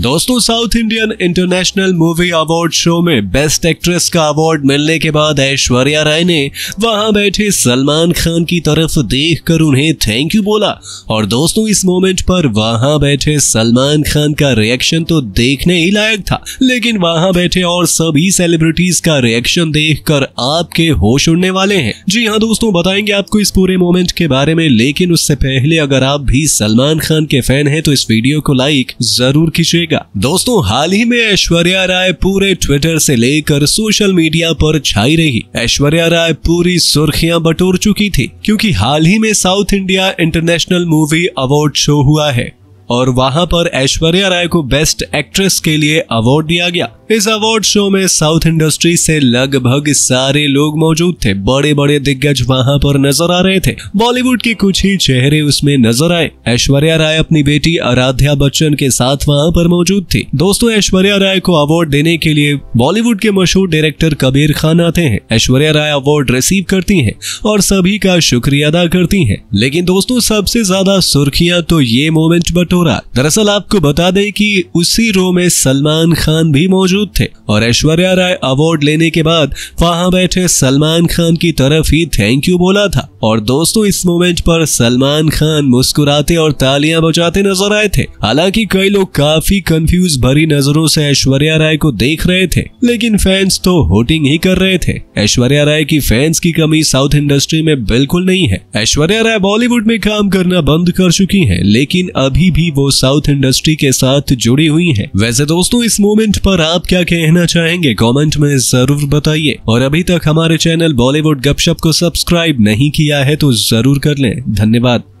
दोस्तों South Indian international movie award show में best actress का अवार्ड मिलने के बाद ऐश्वर्या राय ने वहां बैठे सलमान खान की तरफ देखकर उन्हें थैंक यू बोला और दोस्तों इस मोमेंट पर वहां बैठे सलमान खान का रिएक्शन तो देखने ही लायक था लेकिन वहां बैठे और सभी सेलिब्रिटीज का रिएक्शन देख आपके होश उड़ने वाले है जी हाँ दोस्तों बताएंगे आपको इस पूरे मोमेंट के बारे में लेकिन उससे पहले अगर आप भी सलमान खान के फैन है तो इस वीडियो को लाइक जरूर खींचे रहेगा दोस्तों हाल ही में ऐश्वर्या राय पूरे ट्विटर से लेकर सोशल मीडिया पर छाई रही ऐश्वर्या राय पूरी सुर्खियां बटोर चुकी थी क्योंकि हाल ही में South India international movie award show हुआ है और वहां पर ऐश्वर्या राय को बेस्ट एक्ट्रेस के लिए अवार्ड दिया गया इस अवार्ड शो में साउथ इंडस्ट्री से लगभग सारे लोग मौजूद थे बड़े बड़े दिग्गज वहां पर नजर आ रहे थे बॉलीवुड के कुछ ही चेहरे उसमें नजर आए ऐश्वर्या राय अपनी बेटी आराध्या बच्चन के साथ वहां पर मौजूद थी दोस्तों ऐश्वर्या राय को अवार्ड देने के लिए बॉलीवुड के मशहूर डायरेक्टर कबीर खान आते हैं ऐश्वर्या राय अवार्ड रिसीव करती है और सभी का शुक्रिया अदा करती है लेकिन दोस्तों सबसे ज्यादा सुर्खियाँ तो ये मोमेंट बटोरा दरअसल आपको बता दें की उसी रो में सलमान खान भी मौजूद मौजूद थे और ऐश्वर्या राय अवार्ड लेने के बाद वहां बैठे सलमान खान की तरफ ही थैंक यू बोला था और दोस्तों इस मोमेंट पर सलमान खान मुस्कुराते और तालियां बजाते नजर आए थे हालांकि कई लोग काफी कंफ्यूज भरी नजरों से ऐश्वर्या राय को देख रहे थे लेकिन फैंस तो होटिंग ही कर रहे थे ऐश्वर्या राय की फैंस की कमी साउथ इंडस्ट्री में बिल्कुल नहीं है ऐश्वर्या राय बॉलीवुड में काम करना बंद कर चुकी है लेकिन अभी भी वो साउथ इंडस्ट्री के साथ जुड़ी हुई है वैसे दोस्तों इस मोमेंट पर आपके क्या कहना चाहेंगे कमेंट में जरूर बताइए और अभी तक हमारे चैनल बॉलीवुड गपशप को सब्सक्राइब नहीं किया है तो जरूर कर लें धन्यवाद